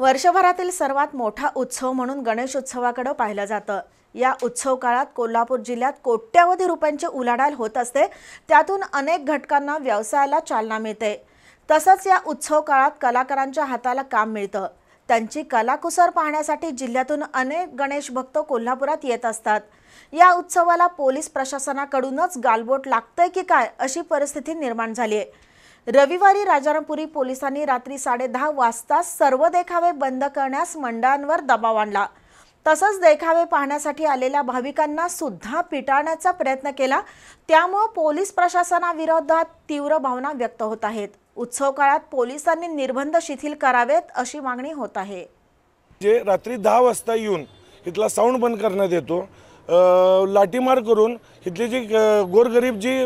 वर्षभरातील सर्वात मोठा उत्सव म्हणून गणेश गणेशोत्सवाकडे पाहिलं जातं या उत्सव काळात कोल्हापूर जिल्ह्यात कोट्यावधी रुपयांची उलाढाल होत असते त्यातून अनेक घटकांना व्यवसायाला चालना मिळते तसंच या उत्सव काळात कलाकारांच्या हाताला काम मिळतं त्यांची कलाकुसर पाहण्यासाठी जिल्ह्यातून अनेक गणेश भक्त कोल्हापुरात येत असतात या उत्सवाला पोलीस प्रशासनाकडूनच गालबोट लागतंय की काय अशी परिस्थिती निर्माण झाली आहे रविवारी राजारामपुरी पोलिसांनी रात्री साडेदहा वाजता सर्व देखावे बंद करण्यास मंडळांवर दबाव आणला तसंच देखावे पाहण्यासाठी आलेल्या भाविकांना सुद्धा पिटाळण्याचा प्रयत्न केला त्यामुळं पोलीस प्रशासनाविरोधात तीव्र भावना व्यक्त होत आहेत उत्सव काळात पोलिसांनी निर्बंध शिथिल करावेत अशी मागणी होत आहे जे रात्री दहा वाजता येऊन इथला साऊंड बंद करण्यात येतो लाठीमार करून इथली जी गोरगरीब जी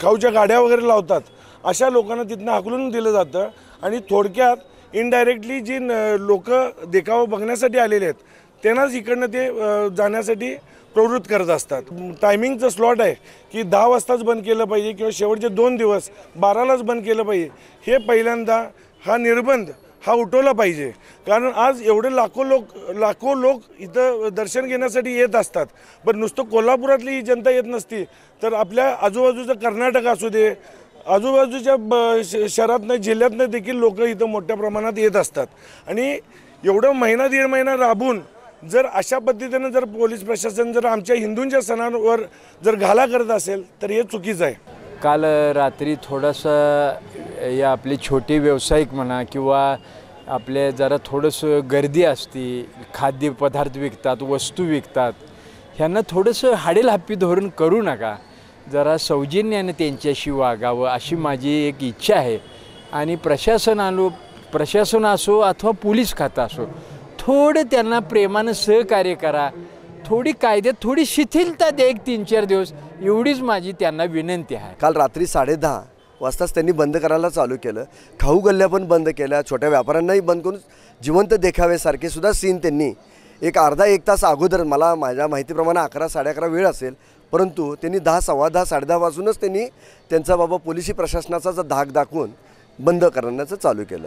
खाऊच्या गाड्या वगैरे लावतात अशा लोकांना तिथनं हकलून दिलं जातं आणि थोडक्यात इनडायरेक्टली जी न लोक देखावा बघण्यासाठी आलेले आहेत त्यांनाच इकडनं ते जाण्यासाठी प्रवृत्त करत असतात टायमिंगचं स्लॉट आहे की दहा वाजताच बंद केलं पाहिजे किंवा शेवटचे दोन दिवस बारालाच बंद केलं पाहिजे हे पहिल्यांदा हा निर्बंध हा उठवला पाहिजे कारण आज एवढे लाखो लोक लाखो लोक इथं दर्शन घेण्यासाठी येत असतात पण नुसतं कोल्हापुरातली ही जनता येत नसती तर आपल्या आजूबाजूचं कर्नाटक असू दे आजूबाजूच्या ब शहरातनं जिल्ह्यातनं देखील लोक इथं मोठ्या प्रमाणात येत असतात आणि एवढं महिना दीड महिना राबून जर अशा पद्धतीनं जर पोलीस प्रशासन जर आमच्या हिंदूंच्या सणांवर जर घाला करत असेल तर हे चुकीचं आहे काल रात्री थोडंसं या आपले छोटे व्यावसायिक म्हणा किंवा आपले जरा थोडंसं गर्दी असते खाद्यपदार्थ विकतात वस्तू विकतात ह्यांना थोडंसं हाडेलहाप्पी धोरण करू नका जरा सौजन्याने त्यांच्याशी वागावं अशी माझी एक इच्छा आहे आणि प्रशासन आलो प्रशासन असो अथवा पोलीस खातं असो थोडं त्यांना प्रेमानं सहकार्य करा थोडी कायदे थोडी शिथिलता द्या एक तीन चार दिवस एवढीच माझी त्यांना विनंती आहे काल रात्री साडेदहा वाजताच त्यांनी बंद करायला चालू केलं खाऊ गल्ल्या पण बंद केल्या छोट्या व्यापाऱ्यांनाही बंद करून जिवंत देखावेसारखे सुद्धा सीन त्यांनी एक अर्धा एक तास अगोदर मला माझ्या माहितीप्रमाणे अकरा साडे अकरा वेळ असेल परंतु त्यांनी दहा सव्वा दहा साडे दहा वाजूनच त्यांनी त्यांचा बाबा पोलिसी प्रशासनाचा धाक दाखवून बंद करण्याचं चालू केलं